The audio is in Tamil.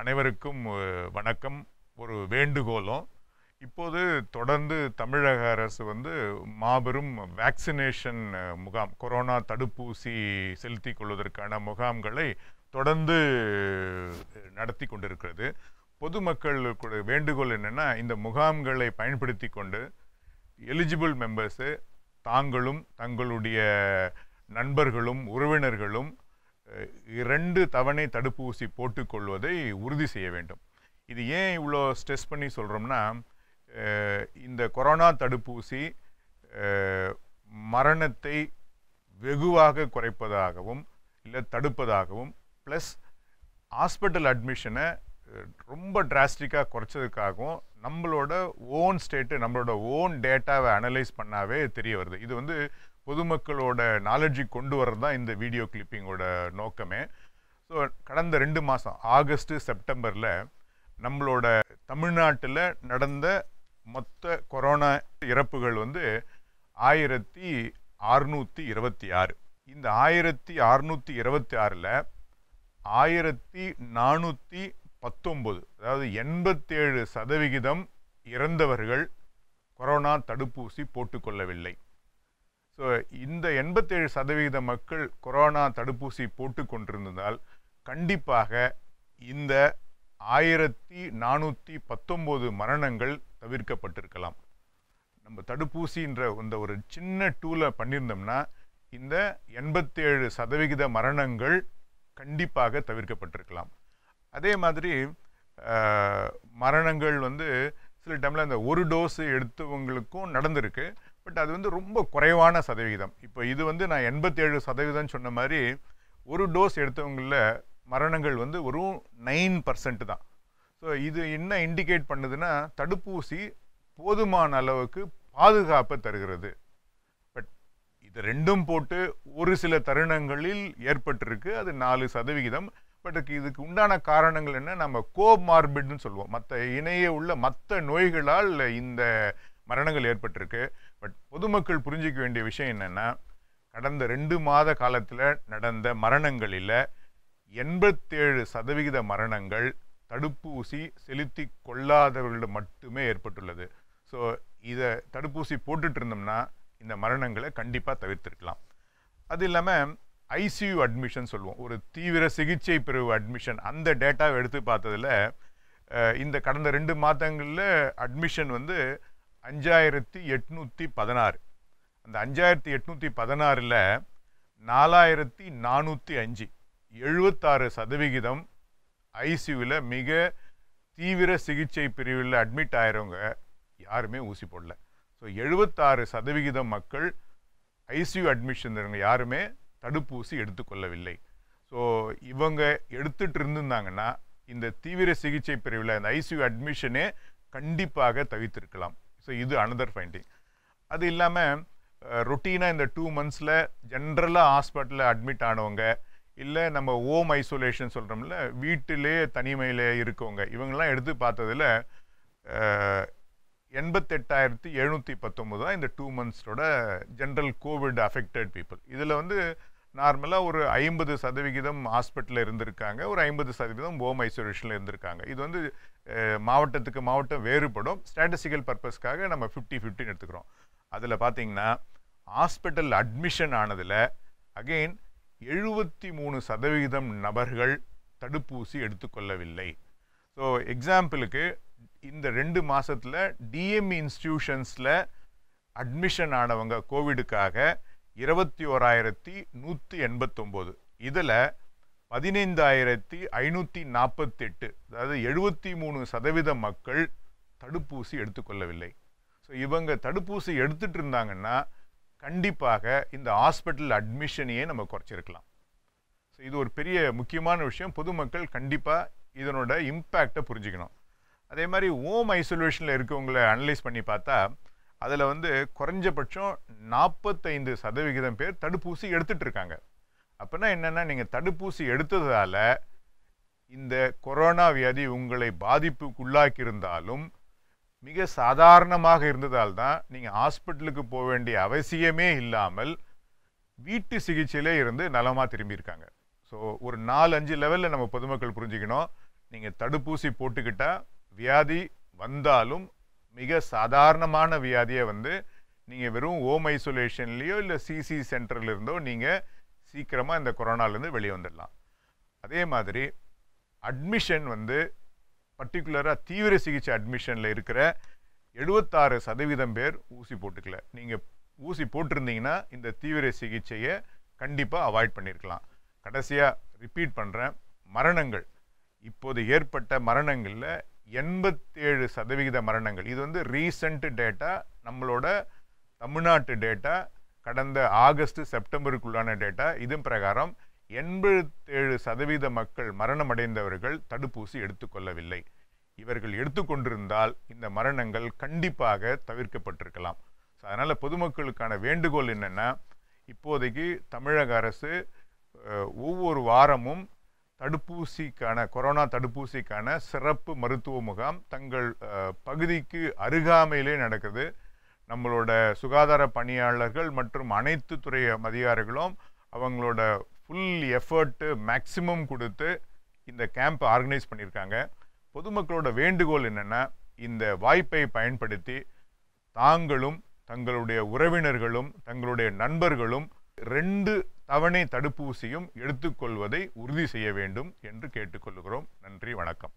அனைவருக்கும் வணக்கம் ஒரு வேண்டுகோளும் இப்போது தொடர்ந்து தமிழக அரசு வந்து மாபெரும் வேக்சினேஷன் முகாம் கொரோனா தடுப்பூசி செலுத்தி கொள்வதற்கான முகாம்களை தொடர்ந்து நடத்தி கொண்டிருக்கிறது பொதுமக்களுக்கு வேண்டுகோள் என்னென்னா இந்த முகாம்களை பயன்படுத்தி கொண்டு எலிஜிபிள் மெம்பர்ஸு தாங்களும் தங்களுடைய நண்பர்களும் உறவினர்களும் இரண்டு தவணை தடுப்பூசி போட்டுக்கொள்வதை உறுதி செய்ய வேண்டும் இது ஏன் இவ்வளோ ஸ்ட்ரெஸ் பண்ணி சொல்கிறோம்னா இந்த கொரோனா தடுப்பூசி மரணத்தை வெகுவாக குறைப்பதாகவும் இல்லை தடுப்பதாகவும் ப்ளஸ் ஹாஸ்பிட்டல் அட்மிஷனை ரொம்ப டிராஸ்டிக்காக குறைச்சதுக்காகவும் நம்மளோட ஓன் ஸ்டேட்டு நம்மளோட ஓன் டேட்டாவை அனலைஸ் பண்ணாவே தெரிய வருது இது வந்து பொதுமக்களோட நாலெட்ஜி கொண்டு வர்றது தான் இந்த வீடியோ கிளிப்பிங்கோட நோக்கமே ஸோ கடந்த ரெண்டு மாதம் ஆகஸ்ட்டு செப்டம்பரில் நம்மளோட தமிழ்நாட்டில் நடந்த மொத்த கொரோனா இறப்புகள் வந்து ஆயிரத்தி அறுநூற்றி இருபத்தி ஆறு இந்த ஆயிரத்தி அறுநூற்றி இருபத்தி ஆறில் ஆயிரத்தி நானூற்றி பத்தொம்பது அதாவது எண்பத்தேழு சதவிகிதம் இறந்தவர்கள் கொரோனா தடுப்பூசி போட்டுக்கொள்ளவில்லை ஸோ இந்த எண்பத்தேழு சதவிகித மக்கள் கொரோனா தடுப்பூசி போட்டு கொண்டிருந்ததால் கண்டிப்பாக இந்த ஆயிரத்தி நானூற்றி பத்தொம்போது மரணங்கள் தவிர்க்கப்பட்டிருக்கலாம் நம்ம தடுப்பூசின்ற இந்த ஒரு சின்ன டூலை பண்ணியிருந்தோம்னா இந்த எண்பத்தேழு சதவிகித மரணங்கள் கண்டிப்பாக தவிர்க்கப்பட்டிருக்கலாம் அதே மாதிரி மரணங்கள் வந்து சில டைமில் அந்த ஒரு டோஸ் எடுத்தவங்களுக்கும் நடந்திருக்கு பட் அது வந்து ரொம்ப குறைவான சதவிகிதம் இப்போ இது வந்து நான் எண்பத்தேழு சதவீதம் சொன்ன மாதிரி ஒரு டோஸ் எடுத்தவங்களில் மரணங்கள் வந்து ஒரு நைன் பர்சன்ட் தான் ஸோ இது என்ன இண்டிகேட் பண்ணுதுன்னா தடுப்பூசி போதுமான அளவுக்கு பாதுகாப்பை தருகிறது பட் இது ரெண்டும் போட்டு ஒரு சில தருணங்களில் ஏற்பட்டிருக்கு அது நாலு சதவிகிதம் பட் இதுக்கு உண்டான காரணங்கள் என்ன நம்ம கோமார்பிட்னு சொல்லுவோம் மற்ற இணைய உள்ள மற்ற நோய்களால் இந்த மரணங்கள் ஏற்பட்டிருக்கு பட் பொதுமக்கள் புரிஞ்சிக்க வேண்டிய விஷயம் என்னென்னா கடந்த ரெண்டு மாத காலத்தில் நடந்த மரணங்களில் எண்பத்தேழு சதவிகித மரணங்கள் தடுப்பூசி செலுத்தி கொள்ளாதவர்களிடம் மட்டுமே ஏற்பட்டுள்ளது ஸோ இதை தடுப்பூசி போட்டுட்டு இருந்தோம்னா இந்த மரணங்களை கண்டிப்பாக தவிர்த்துருக்கலாம் அது இல்லாமல் ஐசியூ அட்மிஷன் சொல்லுவோம் ஒரு தீவிர சிகிச்சை பிரிவு அட்மிஷன் அந்த டேட்டாவை எடுத்து பார்த்ததில் இந்த கடந்த ரெண்டு மாதங்களில் அட்மிஷன் வந்து அஞ்சாயிரத்தி எட்நூற்றி பதினாறு அந்த அஞ்சாயிரத்தி எட்நூற்றி பதினாறில் நாலாயிரத்தி நானூற்றி அஞ்சு எழுபத்தாறு சதவிகிதம் ஐசியூவில் மிக தீவிர சிகிச்சை பிரிவில் அட்மிட் ஆகிறவங்க யாருமே ஊசி போடல ஸோ எழுபத்தாறு சதவிகிதம் மக்கள் ஐசியூ அட்மிஷன் இருங்க யாருமே தடுப்பூசி எடுத்துக்கொள்ளவில்லை ஸோ இவங்க எடுத்துகிட்டு இருந்திருந்தாங்கன்னா இந்த தீவிர சிகிச்சை பிரிவில் அந்த ஐசியூ அட்மிஷனே கண்டிப்பாக தவித்திருக்கலாம் ஸோ இது அனதர் ஃபைண்டிங் அது இல்லாமல் ரொட்டீனாக இந்த டூ மந்த்ஸில் ஜென்ரலாக ஹாஸ்பிட்டலில் அட்மிட் ஆனவங்க இல்லை நம்ம ஓம் ஐசோலேஷன் சொல்கிறோம்ல வீட்டிலே தனிமையில் இருக்கவங்க இவங்கெல்லாம் எடுத்து பார்த்ததில் எண்பத்தெட்டாயிரத்தி எழுநூற்றி பத்தொம்பது தான் இந்த டூ மந்த்ஸோட ஜென்ரல் கோவிட் அஃபெக்டட் பீப்புள் இதில் வந்து நார்மலாக ஒரு ஐம்பது சதவிகிதம் ஹாஸ்பிட்டலில் இருந்திருக்காங்க ஒரு ஐம்பது சதவீதம் ஹோம் ஐசோலேஷனில் இருந்திருக்காங்க இது வந்து மாவட்டத்துக்கு மாவட்டம் வேறுபடும் ஸ்டாட்டிஸ்டிக்கல் பர்பஸ்க்காக நம்ம ஃபிஃப்டி ஃபிஃப்டின்னு எடுத்துக்கிறோம் அதில் பார்த்தீங்கன்னா ஹாஸ்பிட்டல் அட்மிஷன் ஆனதில் அகெயின் எழுபத்தி மூணு சதவிகிதம் நபர்கள் தடுப்பூசி எடுத்துக்கொள்ளவில்லை ஸோ எக்ஸாம்பிளுக்கு இந்த ரெண்டு மாதத்தில் டிஎம்இ இன்ஸ்டியூஷன்ஸில் அட்மிஷன் ஆனவங்க கோவிடுக்காக இருபத்தி ஓராயிரத்தி நூற்றி எண்பத்தொம்போது இதில் பதினைந்தாயிரத்தி ஐநூற்றி நாற்பத்தெட்டு அதாவது எழுபத்தி மூணு சதவீத மக்கள் தடுப்பூசி எடுத்துக்கொள்ளவில்லை ஸோ இவங்க தடுப்பூசி எடுத்துட்டு இருந்தாங்கன்னா கண்டிப்பாக இந்த ஹாஸ்பிட்டல் அட்மிஷனையே நம்ம குறைச்சிருக்கலாம் ஸோ இது ஒரு பெரிய முக்கியமான விஷயம் பொதுமக்கள் கண்டிப்பாக இதனோட இம்பேக்டை புரிஞ்சுக்கணும் அதே மாதிரி ஓம் ஐசோலேஷனில் இருக்கவங்கள அனலைஸ் பண்ணி பார்த்தா அதில் வந்து குறைஞ்சபட்சம் நாற்பத்தைந்து சதவிகிதம் பேர் தடுப்பூசி எடுத்துகிட்டு இருக்காங்க அப்போனா என்னென்னா நீங்கள் தடுப்பூசி எடுத்ததால் இந்த கொரோனா வியாதி உங்களை பாதிப்புக்குள்ளாக்கியிருந்தாலும் மிக சாதாரணமாக இருந்ததால் தான் நீங்கள் ஹாஸ்பிட்டலுக்கு போக வேண்டிய அவசியமே இல்லாமல் வீட்டு சிகிச்சையிலே இருந்து நலமாக திரும்பியிருக்காங்க ஸோ ஒரு நாலு அஞ்சு லெவலில் நம்ம பொதுமக்கள் புரிஞ்சுக்கணும் நீங்கள் தடுப்பூசி போட்டுக்கிட்டால் வியாதி வந்தாலும் மிக சாதாரணமான வியாதியை வந்து நீங்கள் வெறும் ஹோம் ஐசோலேஷன்லேயோ இல்லை சிசி சென்டர்லேருந்தோ நீங்கள் சீக்கிரமாக இந்த கொரோனாலேருந்து வெளியே வந்துடலாம் அதே மாதிரி அட்மிஷன் வந்து பர்டிகுலராக தீவிர சிகிச்சை அட்மிஷனில் இருக்கிற எழுபத்தாறு சதவீதம் பேர் ஊசி போட்டுக்கல நீங்கள் ஊசி போட்டிருந்தீங்கன்னா இந்த தீவிர சிகிச்சையை கண்டிப்பாக அவாய்ட் பண்ணியிருக்கலாம் கடைசியாக ரிப்பீட் பண்ணுறேன் மரணங்கள் இப்போது ஏற்பட்ட மரணங்களில் எண்பத்தேழு சதவிகித மரணங்கள் இது வந்து ரீசண்ட் டேட்டா நம்மளோட தமிழ்நாட்டு டேட்டா கடந்த ஆகஸ்ட் செப்டம்பருக்குள்ளான டேட்டா இதன் பிரகாரம் எண்பத்தேழு சதவீத மக்கள் மரணம் அடைந்தவர்கள் தடுப்பூசி எடுத்துக்கொள்ளவில்லை இவர்கள் எடுத்துக்கொண்டிருந்தால் இந்த மரணங்கள் கண்டிப்பாக தவிர்க்கப்பட்டிருக்கலாம் ஸோ அதனால் பொதுமக்களுக்கான வேண்டுகோள் என்னென்னா இப்போதைக்கு தமிழக அரசு ஒவ்வொரு வாரமும் தடுப்பூசிக்கான கொரோனா தடுப்பூசிக்கான சிறப்பு மருத்துவ முகாம் தங்கள் பகுதிக்கு அருகாமையிலே நடக்குது நம்மளோட சுகாதார பணியாளர்கள் மற்றும் அனைத்து துறை அதிகாரிகளும் அவங்களோட ஃபுல் எஃபர்ட்டு மேக்சிமம் கொடுத்து இந்த கேம்ப் ஆர்கனைஸ் பண்ணியிருக்காங்க பொதுமக்களோட வேண்டுகோள் என்னென்னா இந்த வாய்ப்பை பயன்படுத்தி தாங்களும் தங்களுடைய உறவினர்களும் தங்களுடைய நண்பர்களும் ரெண்டு தவணை தடுப்பூசியும் எடுத்துக்கொள்வதை உறுதி செய்ய வேண்டும் என்று கேட்டுக்கொள்கிறோம் நன்றி வணக்கம்